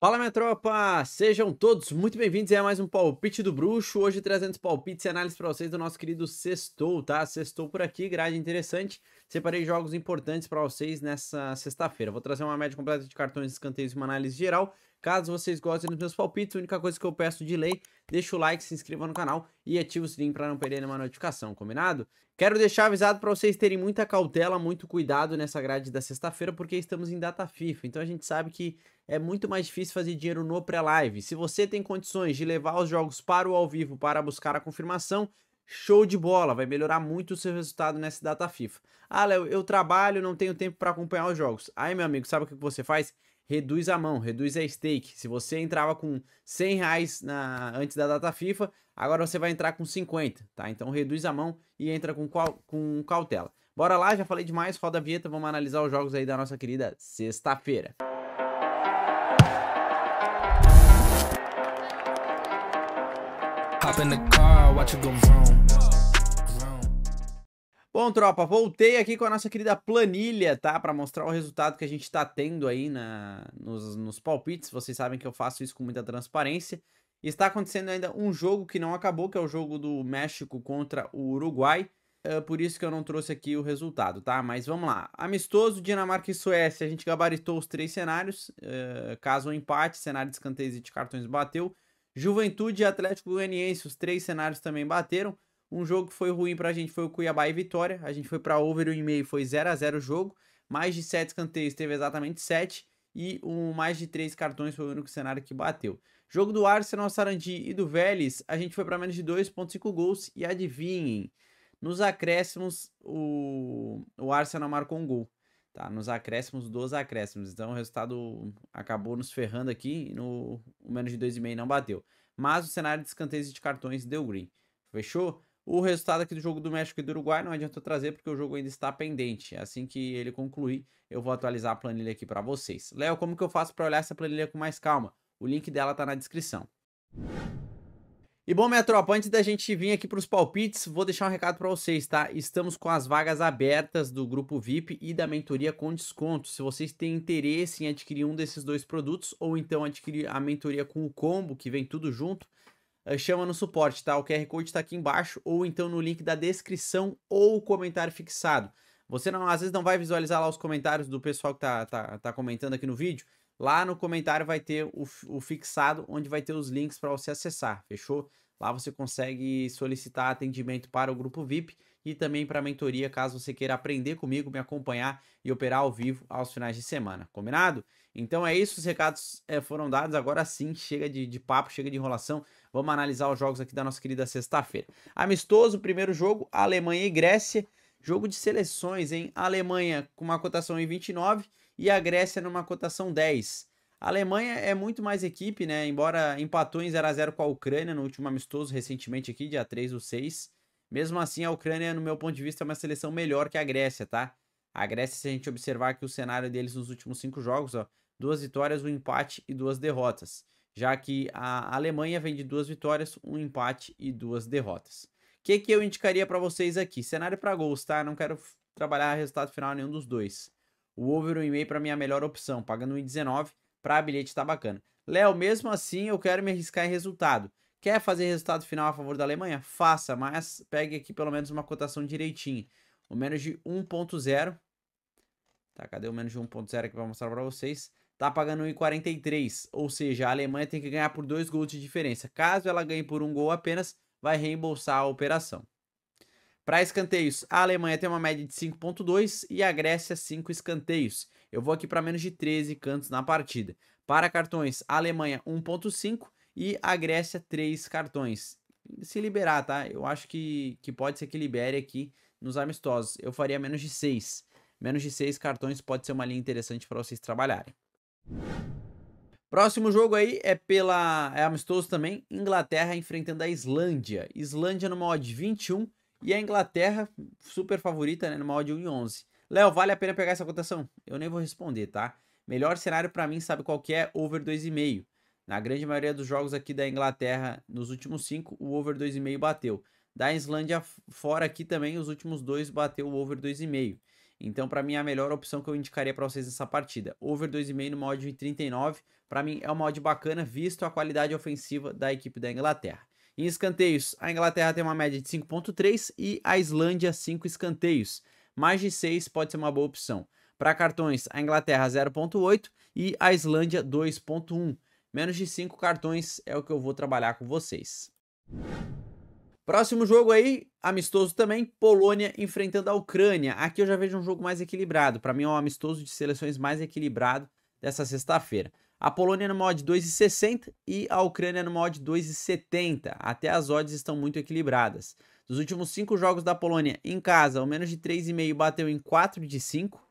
Fala minha tropa, sejam todos muito bem-vindos a mais um Palpite do Bruxo, hoje 300 palpites e análises para vocês do nosso querido Sextou, tá? Sextou por aqui, grade interessante, separei jogos importantes para vocês nessa sexta-feira. Vou trazer uma média completa de cartões, escanteios e uma análise geral, Caso vocês gostem dos meus palpites, a única coisa que eu peço de lei, deixa o like, se inscreva no canal e ativa o sininho para não perder nenhuma notificação, combinado? Quero deixar avisado para vocês terem muita cautela, muito cuidado nessa grade da sexta-feira, porque estamos em data FIFA, então a gente sabe que é muito mais difícil fazer dinheiro no pré-live. Se você tem condições de levar os jogos para o ao vivo para buscar a confirmação, Show de bola, vai melhorar muito o seu resultado nessa data FIFA. Ah, Léo, eu trabalho, não tenho tempo para acompanhar os jogos. Aí, meu amigo, sabe o que você faz? reduz a mão, reduz a stake. Se você entrava com 100 reais na, antes da data FIFA, agora você vai entrar com 50, tá? Então reduz a mão e entra com, qual, com cautela. Bora lá, já falei demais, roda a vinheta, vamos analisar os jogos aí da nossa querida sexta-feira. Hop in the car, watch it go Bom, tropa, voltei aqui com a nossa querida planilha, tá? Para mostrar o resultado que a gente está tendo aí na, nos, nos palpites. Vocês sabem que eu faço isso com muita transparência. Está acontecendo ainda um jogo que não acabou, que é o jogo do México contra o Uruguai. É por isso que eu não trouxe aqui o resultado, tá? Mas vamos lá. Amistoso, Dinamarca e Suécia. A gente gabaritou os três cenários. É, caso um empate, cenário de escanteios e de cartões bateu. Juventude e Atlético Goianiense, os três cenários também bateram. Um jogo que foi ruim pra gente foi o Cuiabá e Vitória. A gente foi pra over 1,5, foi 0 a 0 o jogo. Mais de 7 escanteios, teve exatamente 7. E um mais de 3 cartões foi o único cenário que bateu. Jogo do Arsenal, Sarandi e do Vélez, a gente foi para menos de 2.5 gols. E adivinhem, nos acréscimos o, o Arsenal marcou um gol. Tá, nos acréscimos dos acréscimos. Então o resultado acabou nos ferrando aqui. No, o menos de 2,5 não bateu. Mas o cenário de escanteios e de cartões deu green. Fechou? O resultado aqui do jogo do México e do Uruguai não adianta trazer porque o jogo ainda está pendente. Assim que ele concluir, eu vou atualizar a planilha aqui para vocês. Léo, como que eu faço para olhar essa planilha com mais calma? O link dela está na descrição. E bom, minha tropa, antes da gente vir aqui para os palpites, vou deixar um recado para vocês, tá? Estamos com as vagas abertas do grupo VIP e da mentoria com desconto. Se vocês têm interesse em adquirir um desses dois produtos ou então adquirir a mentoria com o combo, que vem tudo junto, eh, chama no suporte, tá? O QR Code está aqui embaixo ou então no link da descrição ou comentário fixado. Você não, às vezes não vai visualizar lá os comentários do pessoal que tá, tá, tá comentando aqui no vídeo. Lá no comentário vai ter o, o fixado, onde vai ter os links para você acessar, fechou? Lá você consegue solicitar atendimento para o grupo VIP e também para a mentoria, caso você queira aprender comigo, me acompanhar e operar ao vivo aos finais de semana. Combinado? Então é isso, os recados é, foram dados. Agora sim, chega de, de, papo, chega de enrolação. Vamos analisar os jogos aqui da nossa querida sexta-feira. Amistoso, primeiro jogo, Alemanha e Grécia. Jogo de seleções, hein? A Alemanha com uma cotação em 29 e a Grécia numa cotação 10. A Alemanha é muito mais equipe, né? Embora empatou em 0 a 0 com a Ucrânia no último amistoso recentemente aqui, dia 3 ou 6. Mesmo assim, a Ucrânia, no meu ponto de vista, é uma seleção melhor que a Grécia, tá? A Grécia, se a gente observar aqui o cenário deles nos últimos cinco jogos, ó, duas vitórias, um empate e duas derrotas, já que a Alemanha vem de duas vitórias, um empate e duas derrotas. O que, que eu indicaria para vocês aqui? Cenário para gols, tá? Não quero trabalhar resultado final nenhum dos dois. O over 1,5 para mim é a melhor opção, pagando 1,19 para bilhete tá bacana. Léo, mesmo assim eu quero me arriscar em resultado. Quer fazer resultado final a favor da Alemanha? Faça, mas pegue aqui pelo menos uma cotação direitinho. O menos de 1.0. Tá, cadê o menos de 1.0 aqui para mostrar para vocês? tá pagando 1,43. Ou seja, a Alemanha tem que ganhar por dois gols de diferença. Caso ela ganhe por um gol apenas, vai reembolsar a operação. Para escanteios, a Alemanha tem uma média de 5,2 e a Grécia 5 escanteios. Eu vou aqui para menos de 13 cantos na partida. Para cartões, a Alemanha 1,5 e a Grécia 3 cartões. Se liberar, tá? Eu acho que, que pode ser que libere aqui nos amistosos. Eu faria menos de 6. Menos de 6 cartões pode ser uma linha interessante para vocês trabalharem. Próximo jogo aí é pela é amistoso também, Inglaterra enfrentando a Islândia. Islândia no odd 21 e a Inglaterra super favorita, né, modo odd 1 e 11. Léo, vale a pena pegar essa cotação? Eu nem vou responder, tá? Melhor cenário para mim, sabe qual que é? Over 2,5. Na grande maioria dos jogos aqui da Inglaterra, nos últimos 5, o over 2,5 bateu. Da Islândia fora aqui também, os últimos dois bateu o over 2,5. Então, para mim, é a melhor opção que eu indicaria para vocês nessa partida. Over 2,5 no odd de 39, para mim é um odd bacana, visto a qualidade ofensiva da equipe da Inglaterra. Em escanteios, a Inglaterra tem uma média de 5.3 e a Islândia 5 escanteios. Mais de 6 pode ser uma boa opção. Para cartões, a Inglaterra 0.8 e a Islândia 2.1. Menos de 5 cartões é o que eu vou trabalhar com vocês. Próximo jogo aí, Amistoso também, Polônia enfrentando a Ucrânia. Aqui eu já vejo um jogo mais equilibrado. Para mim é um amistoso de seleções mais equilibrado dessa sexta-feira. A Polônia no mod 2,60 e a Ucrânia no odd 2,70. Até as odds estão muito equilibradas. Dos últimos cinco jogos da Polônia em casa, o menos de 3,5 bateu em 4 de 5.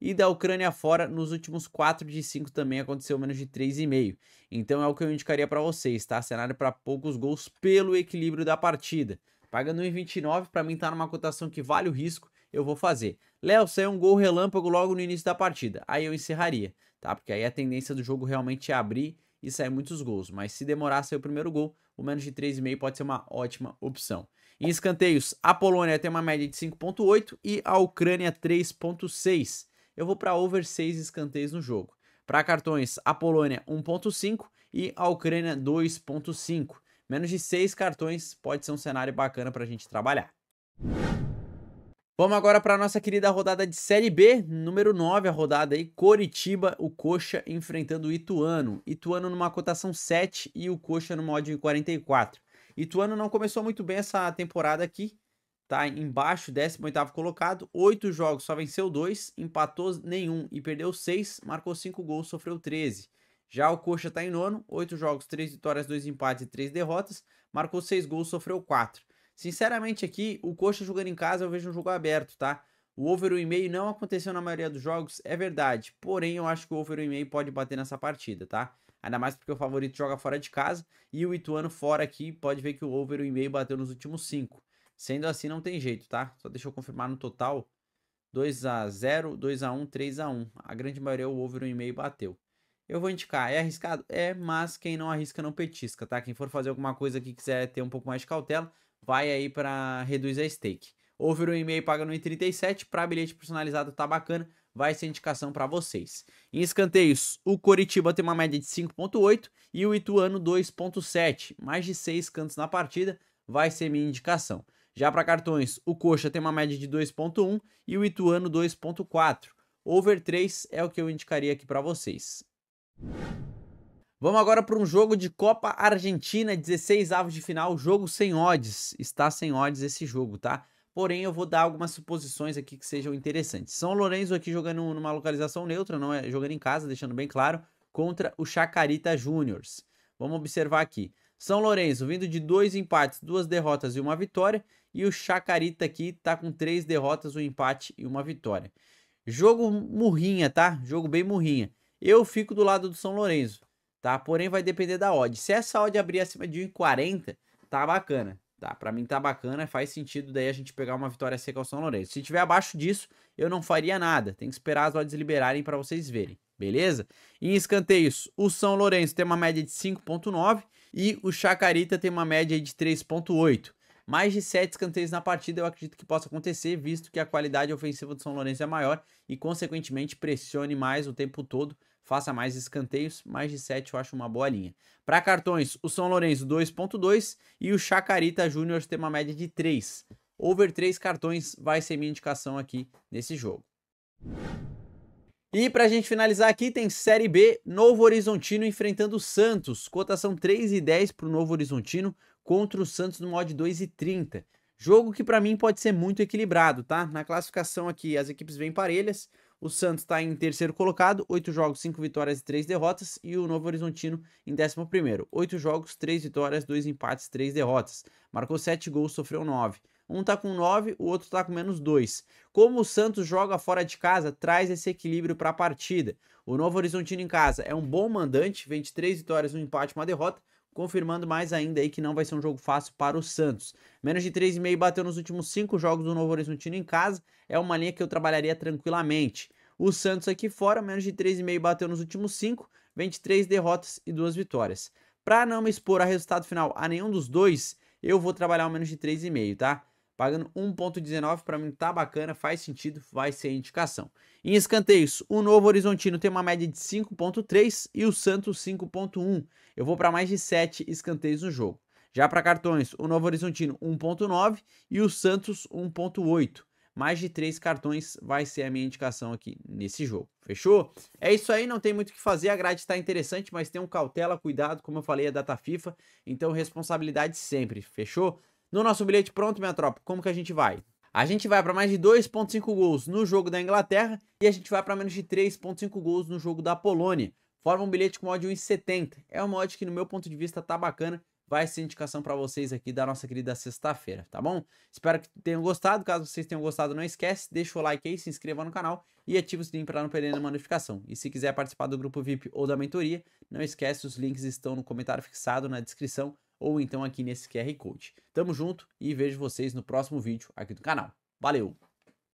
E da Ucrânia fora, nos últimos 4 de 5 também aconteceu menos de 3,5. Então é o que eu indicaria para vocês, tá? Cenário para poucos gols pelo equilíbrio da partida. Pagando 1,29 para mim tá numa cotação que vale o risco, eu vou fazer. Léo, saiu é um gol relâmpago logo no início da partida. Aí eu encerraria, tá? Porque aí a tendência do jogo realmente é abrir e sair muitos gols. Mas se demorar a sair o primeiro gol, o menos de 3,5 pode ser uma ótima opção. Em escanteios, a Polônia tem uma média de 5,8 e a Ucrânia 3,6. Eu vou para over 6 escanteios no jogo. Para cartões, a Polônia 1,5 e a Ucrânia 2,5. Menos de seis cartões pode ser um cenário bacana para a gente trabalhar. Vamos agora para nossa querida rodada de Série B, número 9, a rodada aí, Coritiba, o Coxa enfrentando o Ituano. Ituano numa cotação 7 e o Coxa numa odd 44. Ituano não começou muito bem essa temporada aqui, tá embaixo, 18º colocado, 8 jogos, só venceu 2, empatou nenhum e perdeu 6, marcou 5 gols, sofreu 13. Já o Coxa está em nono, 8 jogos, 3 vitórias, 2 empates e 3 derrotas, marcou 6 gols, sofreu 4. Sinceramente aqui, o Coxa jogando em casa eu vejo um jogo aberto, tá? O over 1,5 não aconteceu na maioria dos jogos, é verdade. Porém, eu acho que o over 1,5 pode bater nessa partida, tá? Ainda mais porque o favorito joga fora de casa e o Ituano fora aqui, pode ver que o over 1,5 bateu nos últimos 5. Sendo assim, não tem jeito, tá? Só deixa eu confirmar no total. 2 x 0, 2 x 1, 3 x 1. A grande maioria o over 1,5 bateu. Eu vou indicar, é arriscado? É, mas quem não arrisca não petisca, tá? Quem for fazer alguma coisa que quiser ter um pouco mais de cautela, vai aí para reduzir a stake. Over o e-mail paga no 37 para bilhete personalizado, tá bacana, vai ser indicação para vocês. Em escanteios, o Coritiba tem uma média de 5.8 e o Ituano 2.7, mais de 6 cantos na partida, vai ser minha indicação. Já para cartões, o Coxa tem uma média de 2.1 e o Ituano 2.4. Over 3 é o que eu indicaria aqui para vocês. Vamos agora para um jogo de Copa Argentina, 16 avos de final, jogo sem odds. Está sem odds esse jogo, tá? Porém, eu vou dar algumas suposições aqui que sejam interessantes. São Lourenço aqui jogando numa localização neutra, não é jogando em casa, deixando bem claro, contra o Chacarita Juniors. Vamos observar aqui. São Lourenço vindo de dois empates, duas derrotas e uma vitória. E o Chacarita aqui tá com três derrotas, um empate e uma vitória. Jogo murrinha, tá? Jogo bem murrinha. Eu fico do lado do São Lourenço, tá? Porém, vai depender da odd. Se essa odd abrir acima de 1,40, tá bacana, tá? Pra mim tá bacana, faz sentido daí a gente pegar uma vitória seca ao São Lourenço. Se tiver abaixo disso, eu não faria nada. Tem que esperar as odds liberarem para vocês verem, beleza? Em escanteios, o São Lourenço tem uma média de 5,9 e o Chacarita tem uma média de 3,8. Mais de 7 escanteios na partida eu acredito que possa acontecer, visto que a qualidade ofensiva do São Lourenço é maior e, consequentemente, pressione mais o tempo todo, faça mais escanteios. Mais de 7 eu acho uma boa linha. Para cartões, o São Lourenço 2.2 e o Chacarita Júnior tem uma média de 3. Over 3 cartões vai ser minha indicação aqui nesse jogo. E para a gente finalizar aqui, tem Série B, Novo Horizontino enfrentando o Santos. Cotação 3 e 10 para o Novo Horizontino, contra o Santos no mod 2 e 30. Jogo que para mim pode ser muito equilibrado, tá? Na classificação aqui as equipes vêm parelhas. O Santos está em terceiro colocado, 8 jogos, 5 vitórias e 3 derrotas. E o Novo Horizontino em décimo primeiro, 8 jogos, 3 vitórias, 2 empates, 3 derrotas. Marcou 7 gols, sofreu 9. Um tá com 9, o outro tá com menos 2. Como o Santos joga fora de casa, traz esse equilíbrio para a partida. O Novo Horizontino em casa é um bom mandante, vende 3 vitórias, um empate, 1 derrota confirmando mais ainda aí que não vai ser um jogo fácil para o Santos. Menos de 3,5 bateu nos últimos 5 jogos do Novo Horizontino em casa, é uma linha que eu trabalharia tranquilamente. O Santos aqui fora, menos de 3,5 bateu nos últimos 5, 23 derrotas e 2 vitórias. Para não me expor a resultado final a nenhum dos dois, eu vou trabalhar o menos de 3,5, tá? Pagando 1,19 para mim tá bacana, faz sentido, vai ser indicação. Em escanteios, o Novo Horizontino tem uma média de 5,3 e o Santos 5,1. Eu vou para mais de 7 escanteios no jogo. Já para cartões, o Novo Horizontino 1,9 e o Santos 1,8. Mais de 3 cartões vai ser a minha indicação aqui nesse jogo. Fechou? É isso aí, não tem muito o que fazer. A grade está interessante, mas tem um cautela, cuidado, como eu falei, a é data FIFA. Então, responsabilidade sempre. Fechou? No nosso bilhete pronto, minha tropa, como que a gente vai? A gente vai para mais de 2.5 gols no jogo da Inglaterra e a gente vai para menos de 3.5 gols no jogo da Polônia. Forma um bilhete com mod 1,70. É uma mod que, no meu ponto de vista, tá bacana. Vai ser indicação para vocês aqui da nossa querida sexta-feira, tá bom? Espero que tenham gostado. Caso vocês tenham gostado, não esquece, deixa o like aí, se inscreva no canal e ativa o sininho para não perder nenhuma notificação. E se quiser participar do grupo VIP ou da mentoria, não esquece, os links estão no comentário fixado na descrição ou então aqui nesse QR Code. Tamo junto e vejo vocês no próximo vídeo aqui do canal. Valeu!